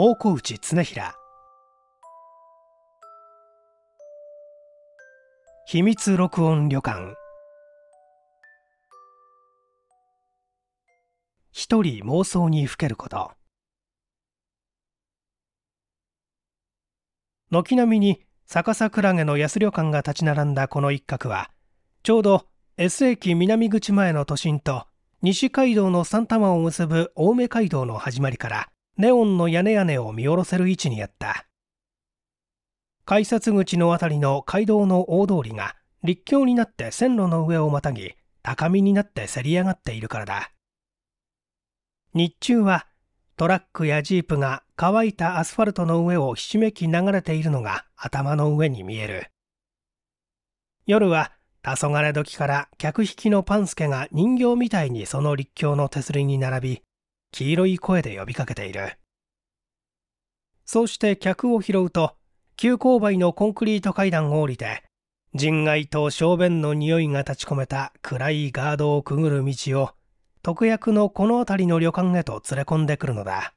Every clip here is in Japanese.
大河内恒平秘密録音旅館一人妄想にふけること軒並みに逆さクラゲの安旅館が立ち並んだこの一角はちょうど S 駅南口前の都心と西街道の三多摩を結ぶ青梅街道の始まりからネオンの屋根屋根を見下ろせる位置にあった改札口の辺りの街道の大通りが立橋になって線路の上をまたぎ高みになってせり上がっているからだ日中はトラックやジープが乾いたアスファルトの上をひしめき流れているのが頭の上に見える夜は黄昏時から客引きのパンスケが人形みたいにその陸橋の手すりに並び黄色い声で呼びかけているそうして客を拾うと急勾配のコンクリート階段を降りて人外と小便の匂いが立ち込めた暗いガードをくぐる道を特約のこの辺りの旅館へと連れ込んでくるのだ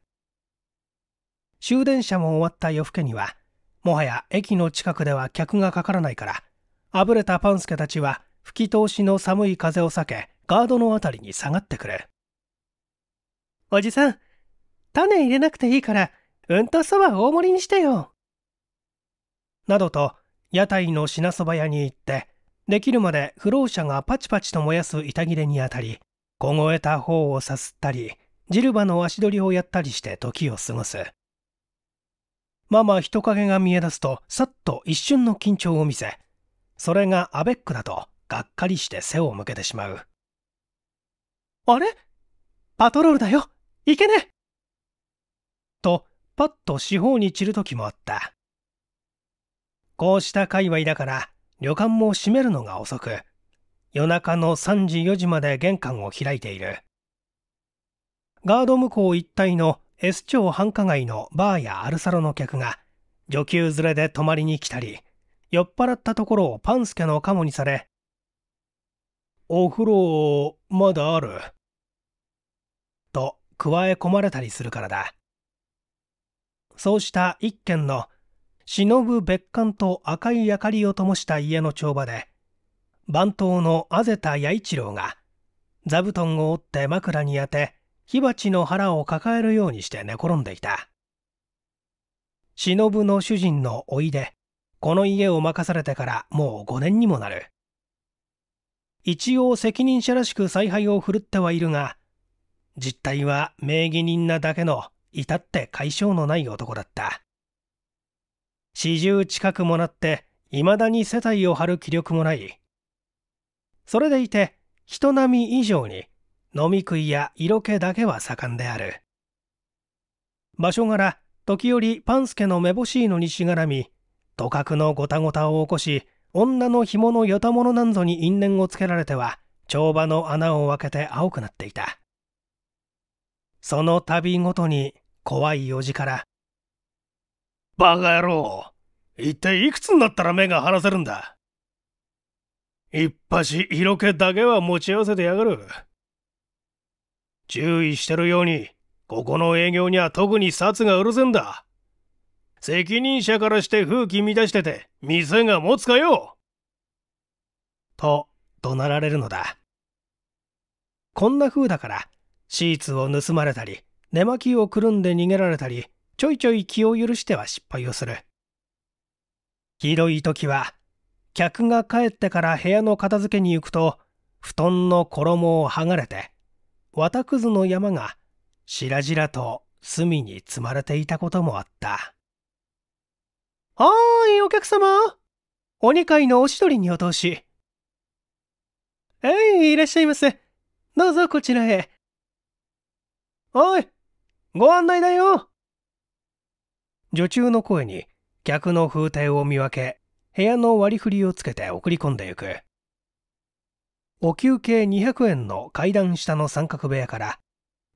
終電車も終わった夜更けにはもはや駅の近くでは客がかからないからあぶれたパンスケたちは吹き通しの寒い風を避けガードの辺りに下がってくるおじさん、種入れなくていいから、うんとそば大盛りにしてよ。などと、屋台の品そば屋に行って、できるまで不老者がパチパチと燃やす板切れにあたり、凍えた頬をさすったり、ジルバの足取りをやったりして時を過ごす。ママ人影が見え出すと、さっと一瞬の緊張を見せ、それがアベックだと、がっかりして背を向けてしまう。あれパトロールだよいけねと、パッと四方に散る時もあった。こうした界隈だから、旅館も閉めるのが遅く、夜中の3時4時まで玄関を開いている。ガード向こう一帯の S 町繁華街のバーやアルサロの客が、女給連れで泊まりに来たり、酔っ払ったところをパンスケのカモにされ、お風呂、まだある加え込まれたりするからだそうした一軒の忍ぶ別館と赤い明かりを灯した家の帳場で番頭のあぜた弥一郎が座布団を折って枕に当て火鉢の腹を抱えるようにして寝転んでいた忍の主人のおいでこの家を任されてからもう5年にもなる一応責任者らしく采配を振るってはいるが実態は名義人なだけの至って解消のない男だった四十近くもなって未だに世帯を張る気力もないそれでいて人並み以上に飲み食いや色気だけは盛んである場所柄時折パンスケのめぼしいのにしがらみと格のごたごたを起こし女の紐のよたものなんぞに因縁をつけられては帳場の穴を開けて青くなっていたその度ごとに怖いおじから。バカ野郎、一体いくつになったら目が離せるんだ一発色気だけは持ち合わせてやがる。注意してるように、ここの営業には特に札がうるせんだ。責任者からして風紀乱してて、店が持つかよと怒鳴られるのだ。こんな風だから、シーツを盗まれたり、寝巻きをくるんで逃げられたり、ちょいちょい気を許しては失敗をする。ひどい時は、客が帰ってから部屋の片付けに行くと、布団の衣を剥がれて、綿くずの山が白々と隅に積まれていたこともあった。はーい、お客様。お二階のおしどりにお通し。えい、いらっしゃいませ。どうぞこちらへ。おいご案内だよ女中の声に客の風体を見分け部屋の割り振りをつけて送り込んでゆくお休憩200円の階段下の三角部屋から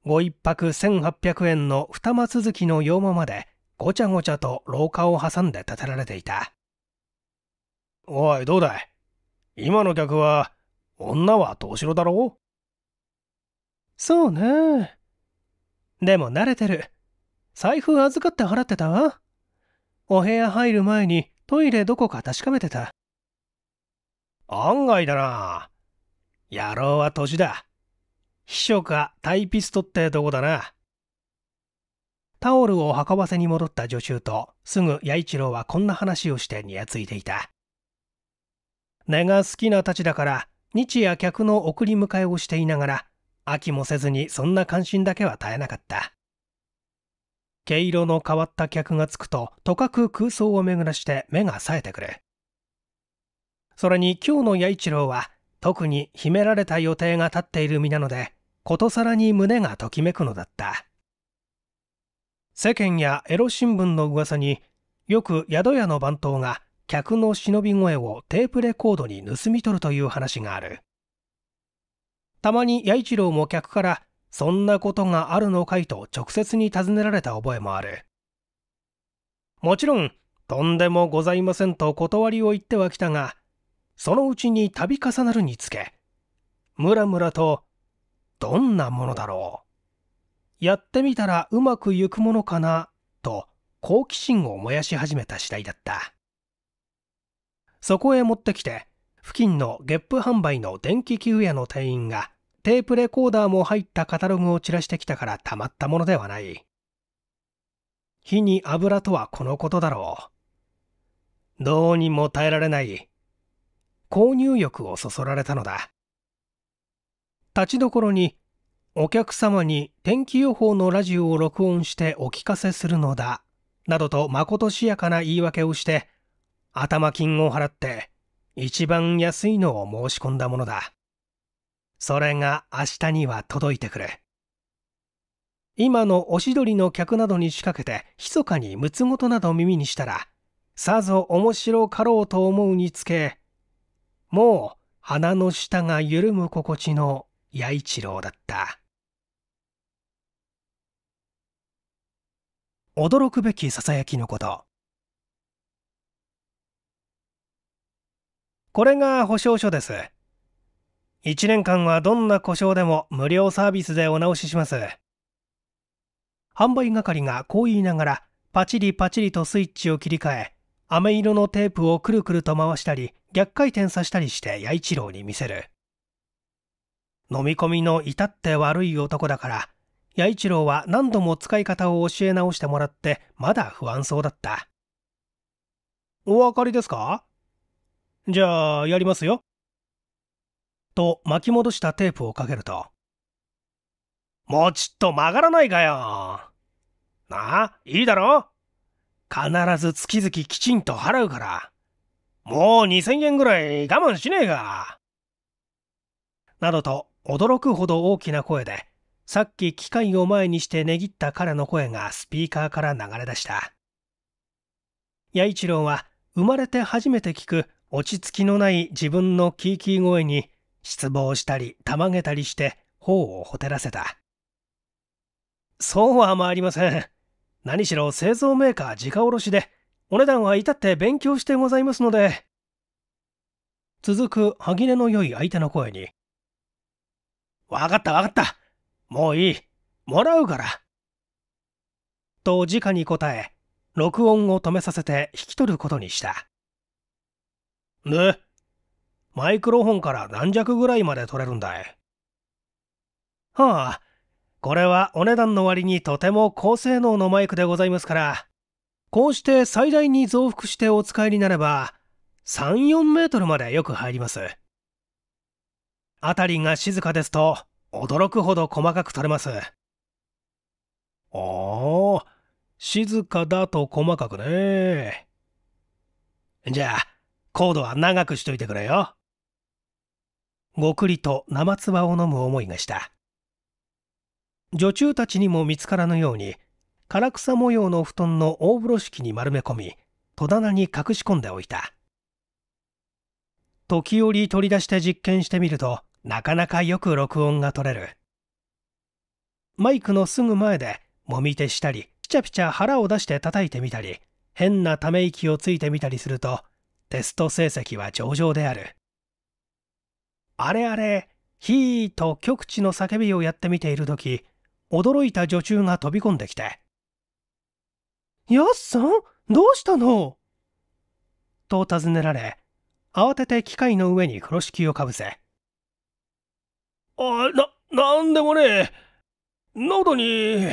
ご一泊1800円の二間続きの洋間までごちゃごちゃと廊下を挟んで建てられていたおいどうだい今の客は女はどうしろだろうそうねでも慣れてる。財布預かって払ってたわ。お部屋入る前にトイレどこか確かめてた。案外だな。野郎は年だ。秘書かタイピストってとこだな。タオルを運ばせに戻った助手とすぐ弥一郎はこんな話をしてにやついていた。根が好きなたちだから日夜客の送り迎えをしていながら飽きもせずにそんな関心だけは絶えなかった毛色の変わった客がつくととかく空想を巡らして目が冴えてくるそれに今日の弥一郎は特に秘められた予定が立っている身なのでことさらに胸がときめくのだった世間やエロ新聞の噂によく宿屋の番頭が客の忍び声をテープレコードに盗み取るという話があるたまに弥一郎も客から「そんなことがあるのかい?」と直接に尋ねられた覚えもあるもちろん「とんでもございません」と断りを言ってはきたがそのうちに度重なるにつけムラムラと「どんなものだろう?」「やってみたらうまくいくものかな?」と好奇心を燃やし始めた次第だったそこへ持ってきて付近のゲップ販売の電気給屋の店員がテープレコーダーも入ったカタログを散らしてきたからたまったものではない。火に油とはこのことだろう。どうにも耐えられない。購入欲をそそられたのだ。立ちどころに、お客様に天気予報のラジオを録音してお聞かせするのだ、などとまことしやかな言い訳をして、頭金を払って、一番安いのを申し込んだものだ。それが明日には届いてくる今のおしどりの客などに仕掛けて密かに六つごとなど耳にしたらさぞ面白かろうと思うにつけもう鼻の下が緩む心地の弥一郎だった驚くべきささやきのことこれが保証書です1年間はどんな故障でも無料サービスでお直しします。販売係がこう言いながら、パチリパチリとスイッチを切り替え、飴色のテープをくるくると回したり、逆回転させたりして八一郎に見せる。飲み込みの至って悪い男だから、弥一郎は何度も使い方を教え直してもらって、まだ不安そうだった。お分かりですかじゃあ、やりますよ。と巻き戻したテープをかけると、もうちっと曲がらないかよ。なあ、いいだろ必ず月々きちんと払うから。もう2000円ぐらい我慢しねえが。などと驚くほど大きな声で、さっき機械を前にしてねぎった彼の声がスピーカーから流れ出した。弥一郎は生まれて初めて聞く落ち着きのない自分のキーキー声に失望したりたまげたりして頬をほてらせたそうはまいりません何しろ製造メーカー直卸でお値段は至って勉強してございますので続く歯切れの良い相手の声に「わかったわかったもういいもらうから」と直に答え録音を止めさせて引き取ることにしたでマイクロフォンから軟弱ぐらいまで取れるんだい。はあ、これはお値段の割にとても高性能のマイクでございますから、こうして最大に増幅してお使いになれば、3、4メートルまでよく入ります。辺りが静かですと、驚くほど細かく取れます。おー、静かだと細かくね。じゃあ、コードは長くしといてくれよ。ごくりと生唾を飲む思いがした女中たちにも見つからぬように唐草模様の布団の大風呂敷に丸め込み戸棚に隠し込んでおいた時折取り出して実験してみるとなかなかよく録音が取れるマイクのすぐ前でもみ手したりピチャピチャ腹を出して叩いてみたり変なため息をついてみたりするとテスト成績は上々であるあれあれ、ひーと極地の叫びをやってみている時、驚いた女中が飛び込んできて、ヤっさん、どうしたのと尋ねられ、慌てて機械の上に風呂敷をかぶせ、あ、な、なんでもねえ。喉に、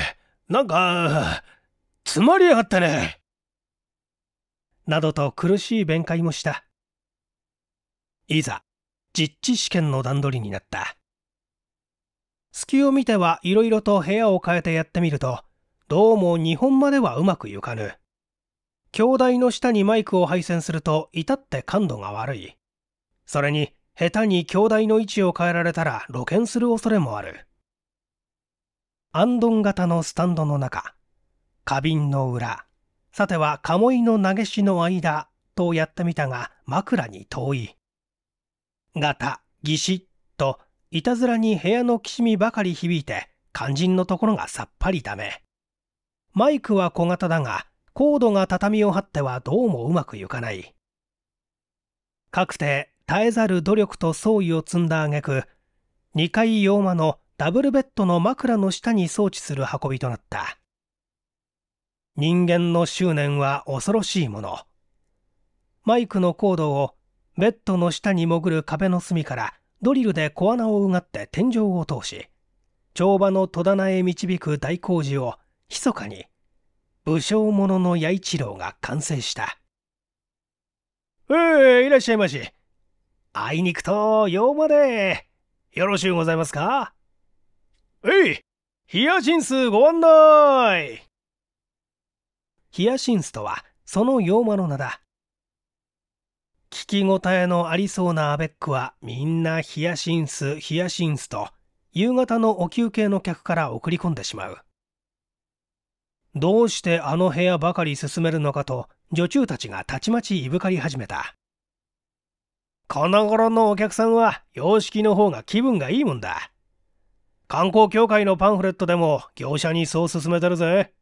なんか、詰まりやがってね。などと苦しい弁解もした。いざ、実地試験の段取りになった。隙を見てはいろいろと部屋を変えてやってみると、どうも日本まではうまくいかぬ。兄弟の下にマイクを配線すると至って感度が悪い。それに、下手に兄弟の位置を変えられたら露見する恐れもある。アンドン型のスタンドの中、花瓶の裏、さては鴨居の投げしの間とやってみたが枕に遠い。ガタ、ギシッと、いたずらに部屋のきしみばかり響いて、肝心のところがさっぱりダメ。マイクは小型だが、コードが畳を張ってはどうもうまくいかない。かくて、耐えざる努力と創意を積んだ挙句、2階洋間のダブルベッドの枕の下に装置する運びとなった。人間の執念は恐ろしいもの。マイクのコードをベッドの下に潜る壁の隅からドリルで小穴をうがって天井を通し帳場の戸棚へ導く大工事を密かに武将者の弥一郎が完成したええいらっしゃいましあいにくとようまでよろしゅうございますかえいヒヤシンスご案内ヒヤシンスとはその妖魔の名だ聞き応えのありそうなアベックはみんなヒヤシンス、ヒヤシンスと夕方のお休憩の客から送り込んでしまう。どうしてあの部屋ばかり進めるのかと女中たちがたちまちいぶかり始めた。この頃のお客さんは様式の方が気分がいいもんだ。観光協会のパンフレットでも業者にそう勧めてるぜ。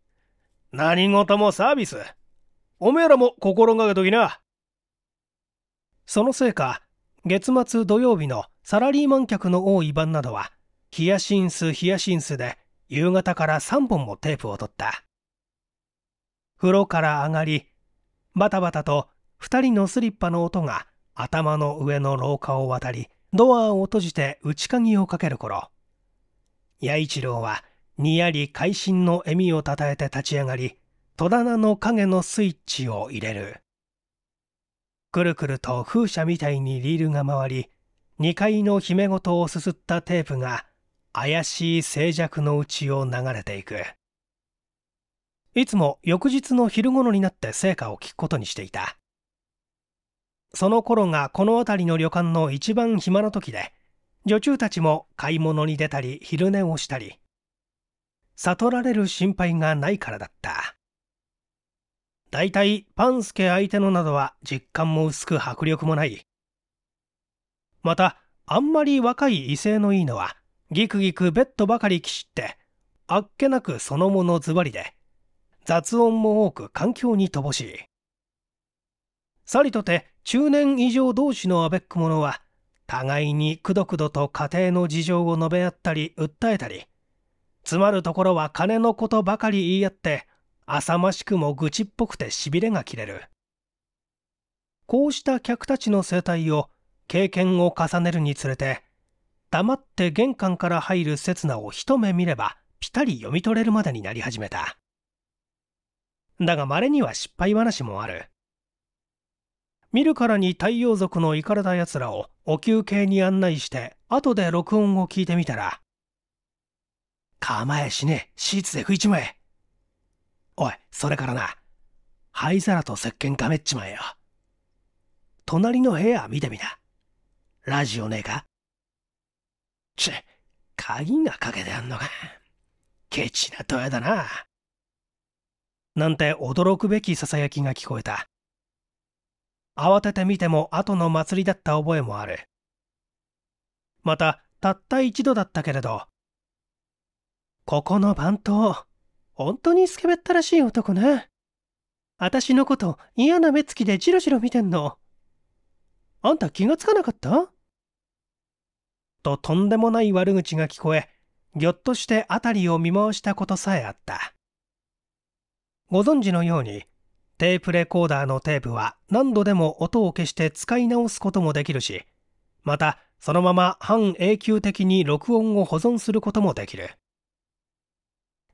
何事もサービス。おめえらも心がけときな。そのせいか月末土曜日のサラリーマン客の多い晩などはヒヤシンスヒヤシンスで夕方から3本もテープを取った風呂から上がりバタバタと2人のスリッパの音が頭の上の廊下を渡りドアを閉じて内鍵をかける頃弥一郎はにやり会心の笑みをたたえて立ち上がり戸棚の影のスイッチを入れるくるくると風車みたいにリールが回り2階の姫ごとをすすったテープが怪しい静寂のうちを流れていくいつも翌日の昼頃になって成果を聞くことにしていたその頃がこの辺りの旅館の一番暇な時で女中たちも買い物に出たり昼寝をしたり悟られる心配がないからだった大体パンスケ相手のなどは実感も薄く迫力もないまたあんまり若い威勢のいいのはギクギクベッドばかりきしってあっけなくそのものズバリで雑音も多く環境に乏しいさりとて中年以上同士のアベック者は互いにくどくどと家庭の事情を述べ合ったり訴えたり詰まるところは金のことばかり言い合って浅ましくも愚痴っぽくてしびれが切れるこうした客たちの生態を経験を重ねるにつれて黙って玄関から入る刹那を一目見ればぴたり読み取れるまでになり始めただが稀には失敗話もある見るからに太陽族のイカれた奴らをお休憩に案内して後で録音を聞いてみたら「構えしねえシーツで食いちまえおい、それからな、灰皿と石鹸かめっちまえよ。隣の部屋見てみな。ラジオねえかち鍵がかけてあんのか。ケチな問ヤだな。なんて驚くべきささやきが聞こえた。慌てて見ても後の祭りだった覚えもある。また、たった一度だったけれど、ここの番頭、本当にスケベったらしい男ね。私のこと嫌な目つきでジロジロ見てんの。あんた気がつかなかったととんでもない悪口が聞こえ、ぎょっとして辺りを見回したことさえあった。ご存知のように、テープレコーダーのテープは何度でも音を消して使い直すこともできるし、またそのまま半永久的に録音を保存することもできる。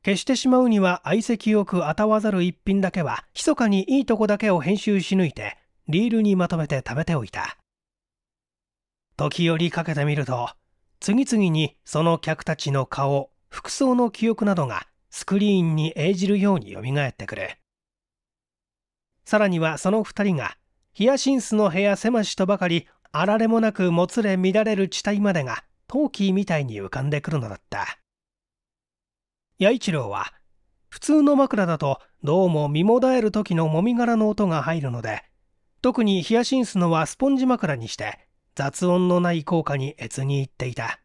消してしまうには相席よくあたわざる一品だけは、密かにいいとこだけを編集し抜いて、リールにまとめて食べておいた。時折かけてみると、次々にその客たちの顔、服装の記憶などがスクリーンに映じるようによみがえってくる。さらにはその2人が、ヒヤシンスの部屋狭しとばかり、あられもなくもつれ乱れる地帯までが、陶器みたいに浮かんでくるのだった。弥一郎は、普通の枕だとどうも身もだえる時のもみ殻の音が入るので、特にヒヤシンスのはスポンジ枕にして、雑音のない効果に越に行っていた。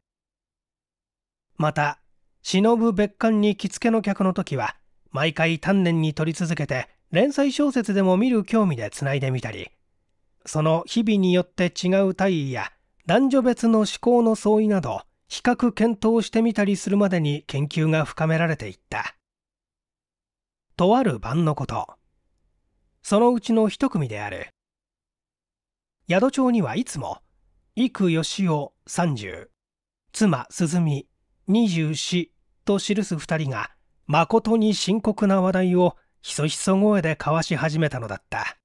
また、忍ぶ別館に着付けの客の時は、毎回丹念に取り続けて、連載小説でも見る興味でつないでみたり、その日々によって違う体位や男女別の思考の相違など、比較検討してみたりするまでに研究が深められていったとある晩のことそのうちの一組である宿町にはいつも幾義雄30妻鈴美24と記す2人がまことに深刻な話題をひそひそ声で交わし始めたのだった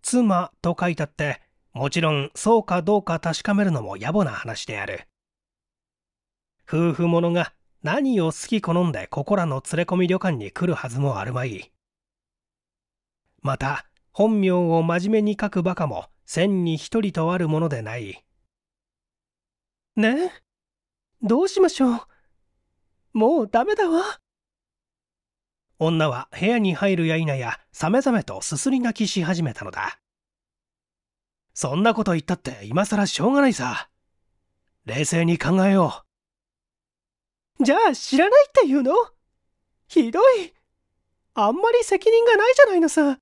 妻と書いたってもちろんそうかどうか確かめるのも野暮な話である夫婦者が何を好き好んでここらの連れ込み旅館に来るはずもあるまい。また、本名を真面目に書く馬鹿も千に一人とあるものでない。ねどうしましょう。もうダメだわ。女は部屋に入るや否や、さめざめとすすり泣きし始めたのだ。そんなこと言ったって今更しょうがないさ。冷静に考えよう。じゃあ知らないっていうのひどい。あんまり責任がないじゃないのさ。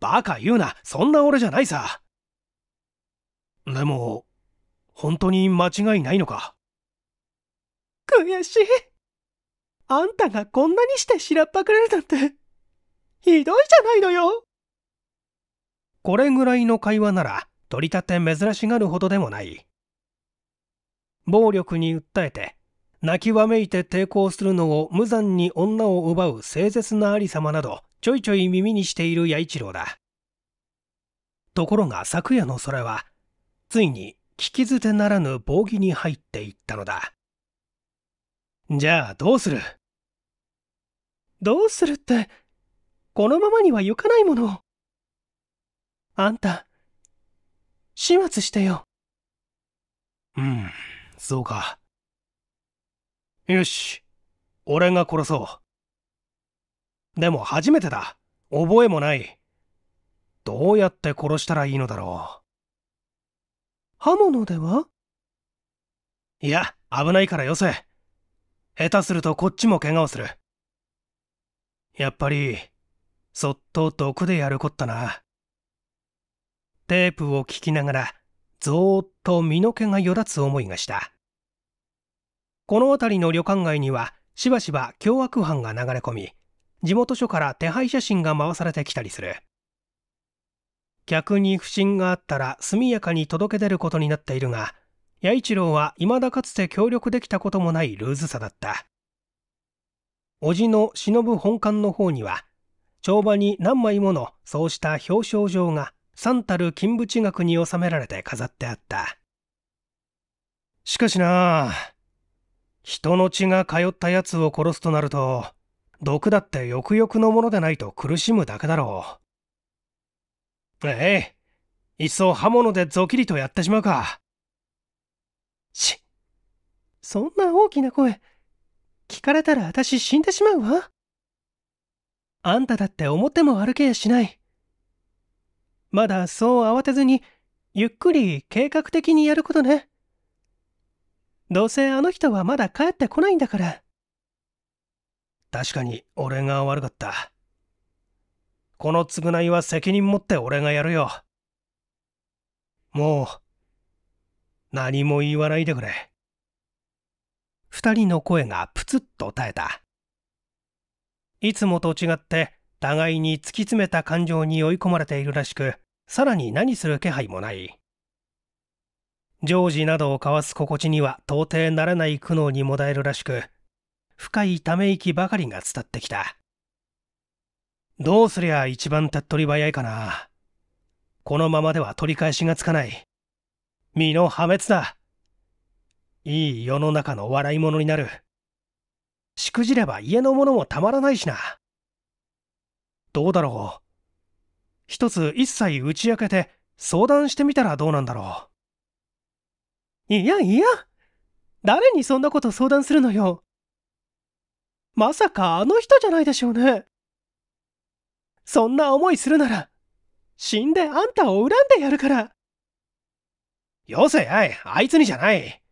バカ言うな、そんな俺じゃないさ。でも、本当に間違いないのか。悔しい。あんたがこんなにしてしらっぱくれるなんて、ひどいじゃないのよ。これぐらいの会話なら、取り立て珍しがるほどでもない。暴力に訴えて泣きわめいて抵抗するのを無残に女を奪う誠絶なありさまなど、ちょいちょい耳にしている弥一郎だ。ところが昨夜の空は、ついに聞き捨てならぬ防儀に入っていったのだ。じゃあどうするどうするって、このままには行かないもの。あんた、始末してよ。うん、そうか。よし俺が殺そうでも初めてだ覚えもないどうやって殺したらいいのだろう刃物ではいや危ないからよせ下手するとこっちも怪我をするやっぱりそっと毒でやるこったなテープを聞きながらぞーっと身の毛がよだつ思いがしたこの辺りの旅館街にはしばしば凶悪犯が流れ込み地元署から手配写真が回されてきたりする客に不審があったら速やかに届け出ることになっているが弥一郎は未だかつて協力できたこともないルーズさだった叔父の忍本館の方には帳場に何枚ものそうした表彰状が三たる金縁額に収められて飾ってあったしかしなあ人の血が通ったやつを殺すとなると、毒だってよくよくのものでないと苦しむだけだろう。ええ、いっそ刃物でゾキリとやってしまうか。し、そんな大きな声、聞かれたら私死んでしまうわ。あんただって思っても歩けやしない。まだそう慌てずに、ゆっくり計画的にやることね。どうせあの人はまだ帰ってこないんだから。確かに俺が悪かった。この償いは責任持って俺がやるよ。もう、何も言わないでくれ。二人の声がプツッと耐えた。いつもと違って、互いに突き詰めた感情に追い込まれているらしく、さらに何する気配もない。常時などを交わす心地には到底ならない苦悩にもだえるらしく、深いため息ばかりが伝ってきた。どうすりゃ一番手っ取り早いかな。このままでは取り返しがつかない。身の破滅だ。いい世の中の笑い者になる。しくじれば家のものもたまらないしな。どうだろう。一つ一切打ち明けて相談してみたらどうなんだろう。いやいや、誰にそんなこと相談するのよ。まさかあの人じゃないでしょうね。そんな思いするなら、死んであんたを恨んでやるから。よせやい、あいつにじゃない。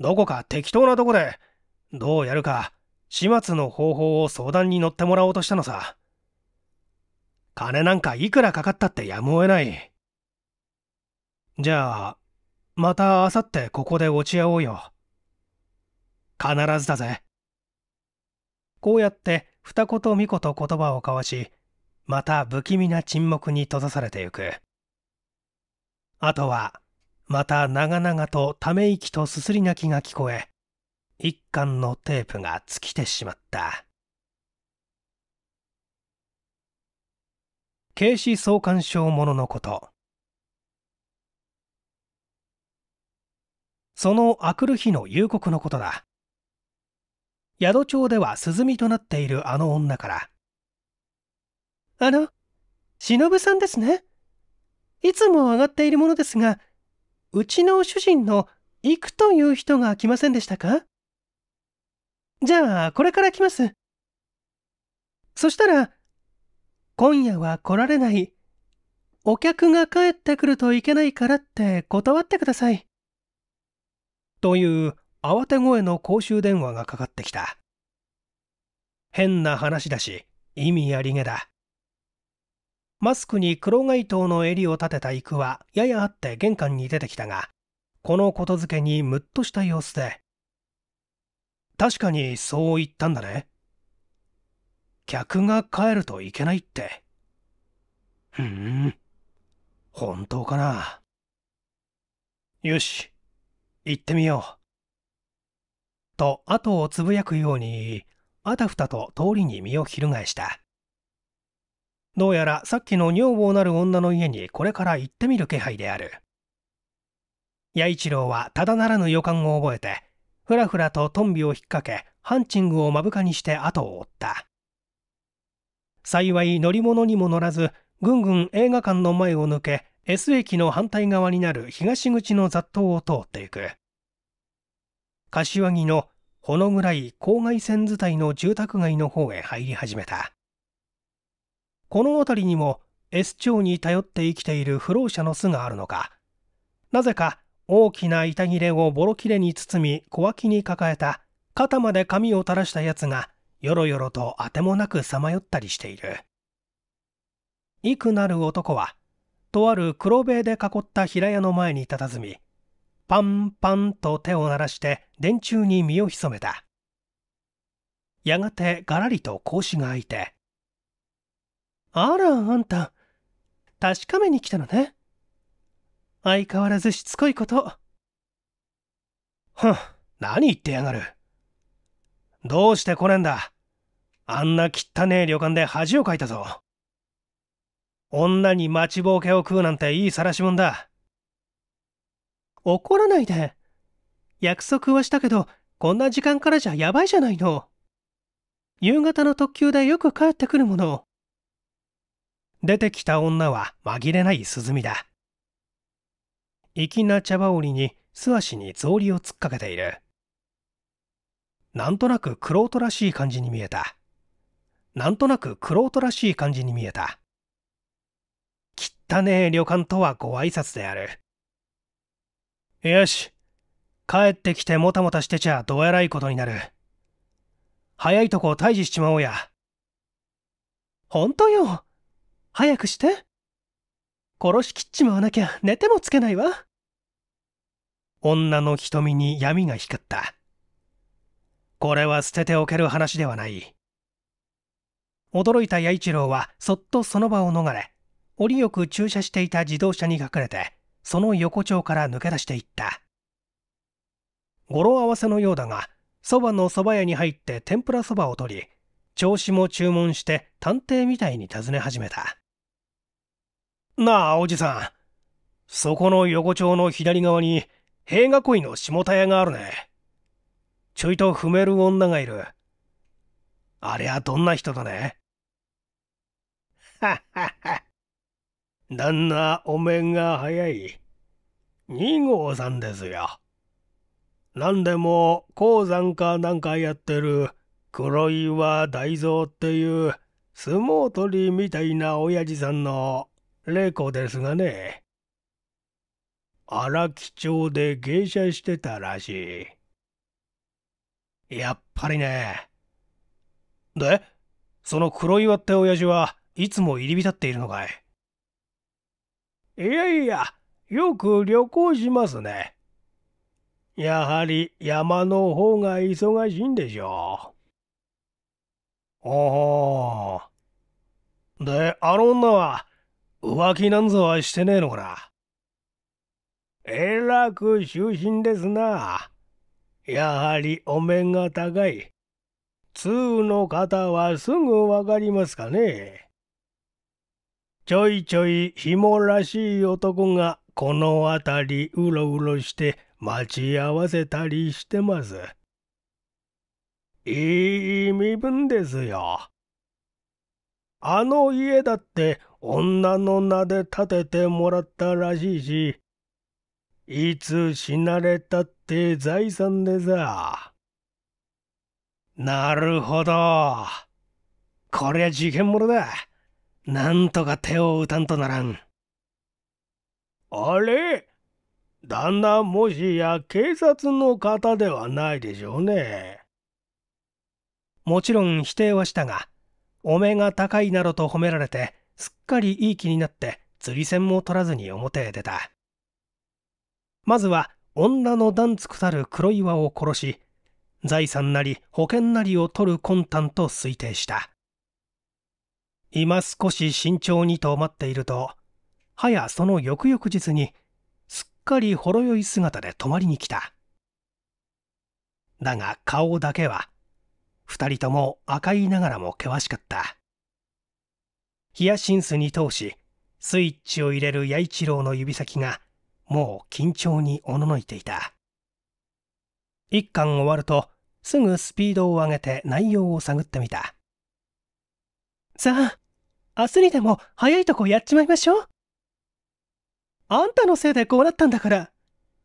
どこか適当なとこで、どうやるか、始末の方法を相談に乗ってもらおうとしたのさ。金なんかいくらかかったってやむを得ない。じゃあ、また明後日ここで落ち合おうよ。必ずだぜ。こうやって二子と三子と言葉を交わし、また不気味な沈黙に閉ざされてゆく。あとは、また長々とため息とすすり泣きが聞こえ、一巻のテープが尽きてしまった。警視総監賞もののこと。そのあくる日の夕刻のことだ宿町では涼みとなっているあの女からあの忍さんですねいつも上がっているものですがうちの主人の行くという人が来ませんでしたかじゃあこれから来ますそしたら今夜は来られないお客が帰ってくるといけないからって断ってくださいという慌て声の公衆電話がかかってきた。変な話だし、意味ありげだ。マスクに黒街灯の襟を立てたイはややあって玄関に出てきたが、このことづけにムッとした様子で、確かにそう言ったんだね。客が帰るといけないって。ふーん、本当かな。よし、行ってみよう。と後をつぶやくようにあたふたと通りに身を翻したどうやらさっきの女房なる女の家にこれから行ってみる気配である弥一郎はただならぬ予感を覚えてふらふらとトンビを引っ掛けハンチングを目深にして後を追った幸い乗り物にも乗らずぐんぐん映画館の前を抜け S 駅の反対側になる東口の雑踏を通っていく柏木のほの暗い郊外線伝いの住宅街の方へ入り始めたこの辺りにも S 町に頼って生きている不老者の巣があるのかなぜか大きな板切れをボロ切れに包み小脇に抱えた肩まで髪を垂らしたやつがよろよろとあてもなくさまよったりしている幾なる男はとある黒塀で囲った平屋の前に佇みパンパンと手を鳴らして電柱に身を潜めたやがてがらりと格子が開いて「あらあんた確かめに来たのね相変わらずしつこいこと」ふん何言ってやがるどうして来ねえんだあんな汚ねえ旅館で恥をかいたぞ女に待ちぼうけを食うなんていい晒しもんだ怒らないで。約束はしたけど、こんな時間からじゃやばいじゃないの。夕方の特急でよく帰ってくるもの。出てきた女は紛れない涼みだ。粋な茶羽織に素足に草履を突っかけている。なんとなく玄人らしい感じに見えた。なんとなく玄人らしい感じに見えた。汚ねえ旅館とはご挨拶である。よし帰ってきてもたもたしてちゃどうやらいことになる早いとこ退治しちまおうやほんとよ早くして殺しきっちまわなきゃ寝てもつけないわ女の瞳に闇が光ったこれは捨てておける話ではない驚いた弥一郎はそっとその場を逃れ折りよく駐車していた自動車に隠れてその横丁から抜け出していった語呂合わせのようだがそばのそば屋に入って天ぷらそばを取り調子も注文して探偵みたいに尋ね始めたなあおじさんそこの横丁の左側に平賀恋の下田屋があるねちょいと踏める女がいるあれはどんな人だねはっはっは旦那お面が早い2号さんですよ。何でも鉱山かなんかやってる黒岩大蔵っていう相撲取りみたいな親父さんの麗子ですがね荒木町で芸者してたらしいやっぱりねでその黒岩って親父はいつも入り浸っているのかいいやいや、よく旅行しますね。やはり山の方が忙しいんでしょう。ああ。で、あの女は浮気なんぞはしてねえのかな。えらく就寝ですな。やはりお面が高い。通の方はすぐわかりますかね。ちょいちょいひもらしい男がこの辺りうろうろして待ち合わせたりしてます。いい身分ですよ。あの家だって女の名で建ててもらったらしいし、いつ死なれたって財産でさ。なるほど。こりゃ事件のだ。なんとか手を打たんとならん。あれ旦那もしや警察の方ではないでしょうね。もちろん否定はしたが、お目が高いなどと褒められて、すっかりいい気になって釣り銭も取らずに表へ出た。まずは女の断つくたる黒岩を殺し、財産なり保険なりを取る魂胆と推定した。今少し慎重にと待っていると、はやその翌々日に、すっかりほろ酔い姿で泊まりに来た。だが顔だけは、二人とも赤いながらも険しかった。ヒヤシンスに通し、スイッチを入れる弥一郎の指先が、もう緊張におののいていた。一巻終わると、すぐスピードを上げて内容を探ってみた。さあ、明日にでも早いとこやっちまいましょう。あんたのせいでこうなったんだから、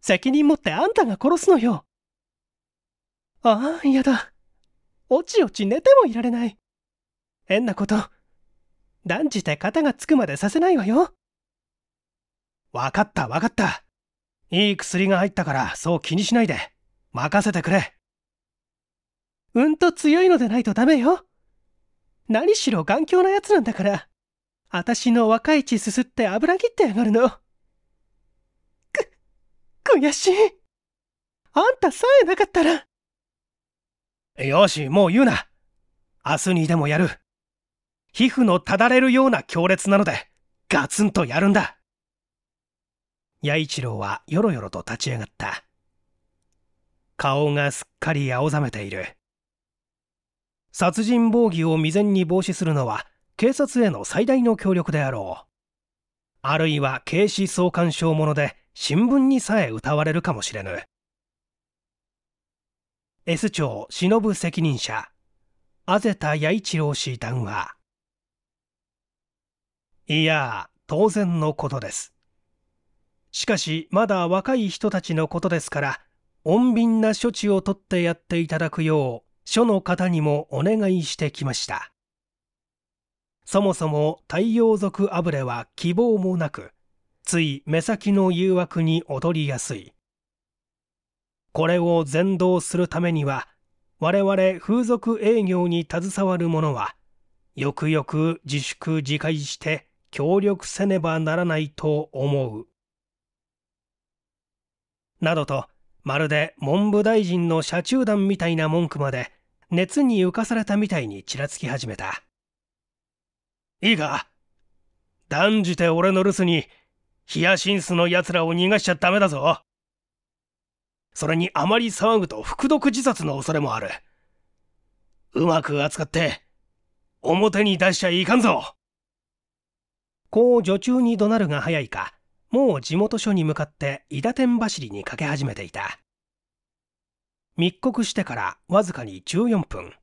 責任持ってあんたが殺すのよ。ああ、嫌だ。おちおち寝てもいられない。変なこと。断じて肩がつくまでさせないわよ。わかったわかった。いい薬が入ったからそう気にしないで。任せてくれ。うんと強いのでないとダメよ。何しろ頑強なやつなんだから。私の若い血すすって油切ってやがるの。く、悔しい。あんたさえなかったら。よし、もう言うな。明日にでもやる。皮膚のただれるような強烈なので、ガツンとやるんだ。弥一郎はよろよろと立ち上がった。顔がすっかり青ざめている。殺人防御を未然に防止するのは警察への最大の協力であろうあるいは警視総監賞もので新聞にさえ歌われるかもしれぬ S 町忍責任者あぜた弥一郎氏談話いや当然のことですしかしまだ若い人たちのことですから穏便な処置をとってやっていただくよう書の方にもお願いしてきましたそもそも太陽族あぶれは希望もなくつい目先の誘惑に踊りやすいこれを全道するためには我々風俗営業に携わる者はよくよく自粛自戒して協力せねばならないと思うなどとまるで文部大臣の社中団みたいな文句まで熱に浮かされたみたいにちらつき始めたいいか断じて俺の留守にヒアシンスの奴らを逃がしちゃダメだぞそれにあまり騒ぐと服毒自殺の恐れもあるうまく扱って表に出しちゃいかんぞこう女中に怒鳴るが早いかもう地元署に向かって伊田天走りにかけ始めていた密告してからわずかに14分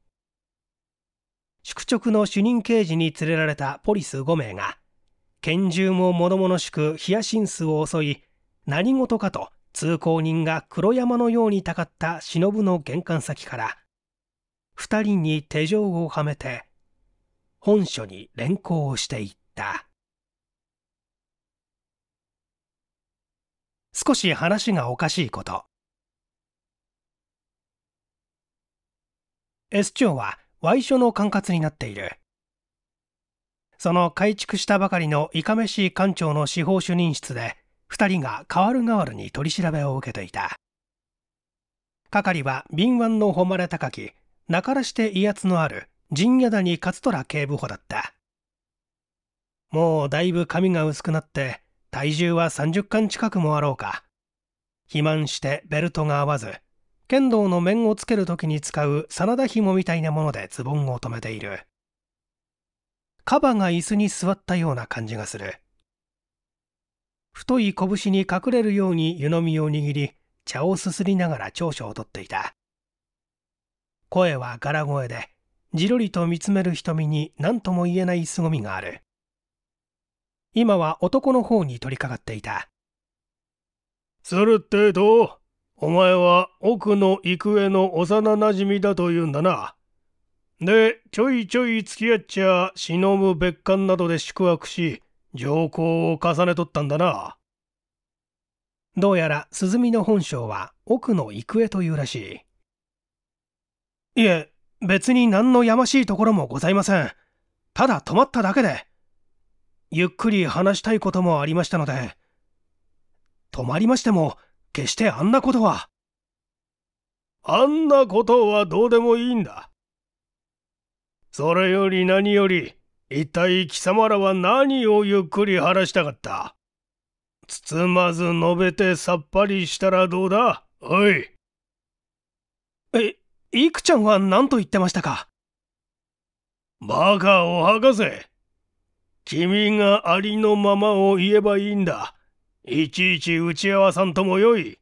宿直の主任刑事に連れられたポリス5名が拳銃も物々しくヒヤシンスを襲い何事かと通行人が黒山のようにたかった忍の玄関先から2人に手錠をはめて本書に連行していった。少し話がおかしいこと S 町は Y 所の管轄になっているその改築したばかりのいかめしい館長の司法主任室で2人が代わる代わるに取り調べを受けていた係は敏腕の誉れ高きなからして威圧のある陣屋谷勝虎警部補だったもうだいぶ髪が薄くなって体重は30巻近くもあろうか。肥満してベルトが合わず、剣道の面をつける時に使う真田紐みたいなものでズボンを留めている。カバが椅子に座ったような感じがする。太い拳に隠れるように湯飲みを握り、茶をすすりながら長所をとっていた。声は柄声で、じろりと見つめる瞳に何とも言えない凄みがある。今は男の方に取り掛かっていたするってとお前は奥の郁恵の幼なじみだというんだなでちょいちょい付き合っちゃ忍ぶ別館などで宿泊し上皇を重ねとったんだなどうやら鈴見の本性は奥の郁恵というらしいいえ別に何のやましいところもございませんただ止まっただけでゆっくり話したいこともありましたので泊まりましても決してあんなことはあんなことはどうでもいいんだそれより何より一体貴様らは何をゆっくり話したかった包まず述べてさっぱりしたらどうだおいえいくちゃんは何と言ってましたかバカを吐かせ君がありのままを言えばいいんだ。いちいち打ち合わさんともよい。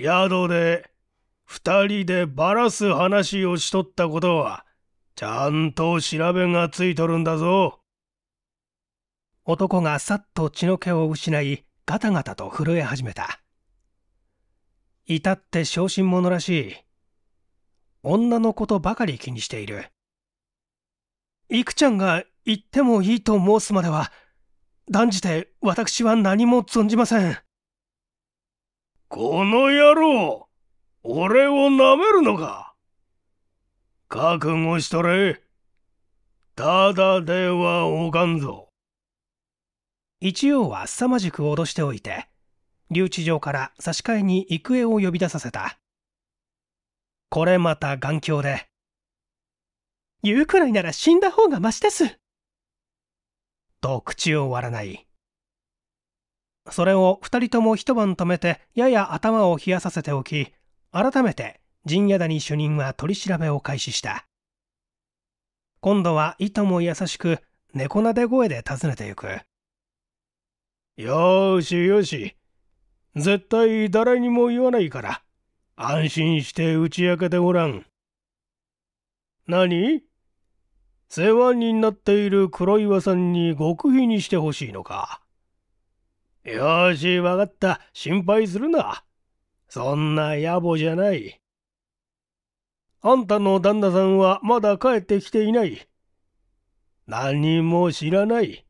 宿で二人でばらす話をしとったことは、ちゃんと調べがついとるんだぞ。男がさっと血の気を失い、ガタガタと震え始めた。至って小心者らしい。女のことばかり気にしている。いくちゃんが言ってもいいと申すまでは、断じて私は何も存じません。この野郎俺を舐めるのか覚悟しとれ。ただではおかんぞ。一応は凄まじく脅しておいて、留置場から差し替えに幾重を呼び出させた。これまた眼鏡で、言うくらいなら死んだ方がマシです。と口を割らない。それを2人とも一晩止めてやや頭を冷やさせておき改めて陣屋谷主任は取り調べを開始した今度はいとも優しく猫なで声で尋ねてゆくよしよし絶対誰にも言わないから安心して打ち明けてごらん何世話になっている黒岩さんに極秘にしてほしいのか。よし、わかった。心配するな。そんな野暮じゃない。あんたの旦那さんはまだ帰ってきていない。何も知らない。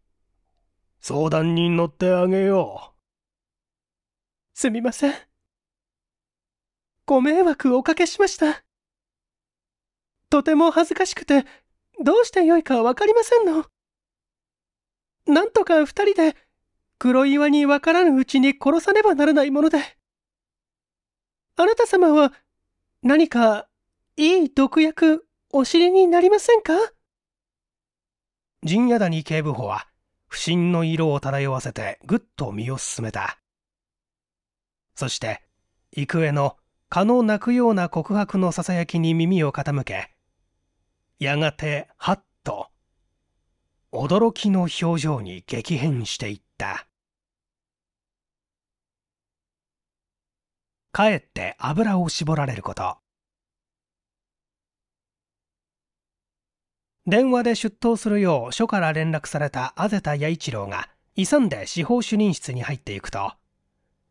相談に乗ってあげよう。すみません。ご迷惑をおかけしました。とても恥ずかしくてどうしてよいかわかりませんの。なんとか二人で、黒岩にわからぬうちに殺さねばならないもので。あなた様は、何か、いい毒薬、お知りになりませんか陣屋谷警部補は、不審の色を漂わせてぐっと身を進めた。そして、幾重の蚊の鳴くような告白のささやきに耳を傾け、やがてハッと驚きの表情に激変していったかえって油を絞られること電話で出頭するよう署から連絡されたあぜた弥一郎が勇んで司法主任室に入っていくと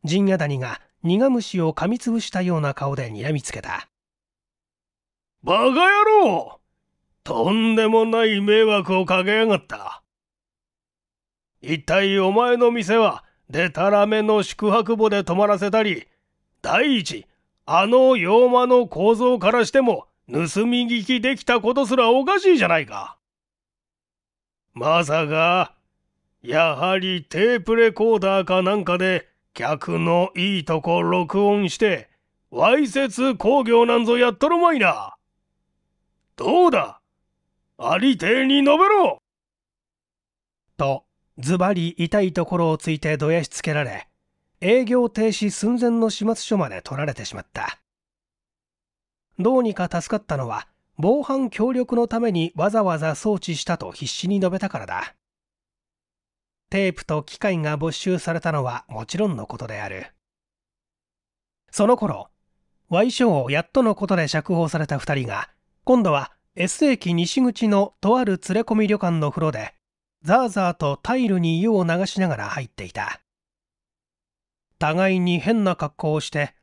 陣屋谷が苦虫を噛みつぶしたような顔でにらみつけた「バカ野郎とんでもない迷惑をかけやがった。一体お前の店は、でたらめの宿泊墓で泊まらせたり、第一、あの妖魔の構造からしても、盗み聞きできたことすらおかしいじゃないか。まさか、やはりテープレコーダーかなんかで、客のいいとこ録音して、わいせつ工業なんぞやっとるまいな。どうだありていに述べろと、ズバリ痛いところをついてどやしつけられ、営業停止寸前の始末書まで取られてしまった。どうにか助かったのは、防犯協力のためにわざわざ装置したと必死に述べたからだ。テープと機械が没収されたのはもちろんのことである。その頃、Y 賞をやっとのことで釈放された2人が、今度は S 駅西口のとある連れ込み旅館の風呂でザーザーとタイルに湯を流しながら入っていた互いに変な格好をして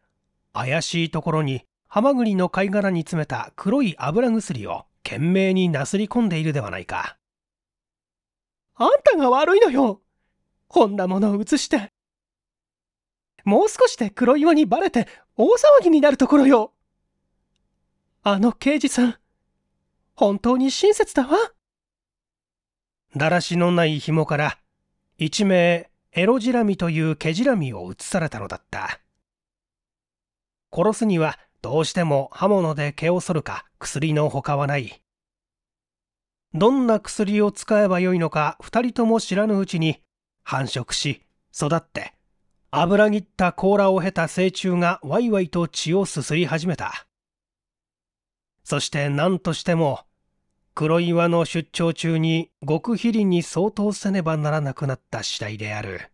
怪しいところにハマグリの貝殻に詰めた黒い油薬を懸命になすり込んでいるではないかあんたが悪いのよこんなものを写してもう少しで黒岩にバレて大騒ぎになるところよあの刑事さん本当に親切だわ。だらしのない紐から一名エロジラミというケジラミを移されたのだった殺すにはどうしても刃物で毛を剃るか薬の他はないどんな薬を使えばよいのか2人とも知らぬうちに繁殖し育って油切った甲羅を経た成虫がワイワイと血をすすり始めたそして何としても黒岩の出張中に極秘裏に相当せねばならなくなった次第である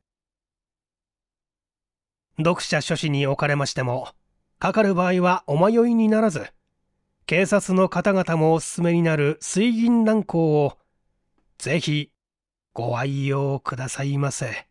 読者諸氏におかれましてもかかる場合はお迷いにならず警察の方々もお勧めになる水銀乱行をぜひご愛用くださいませ。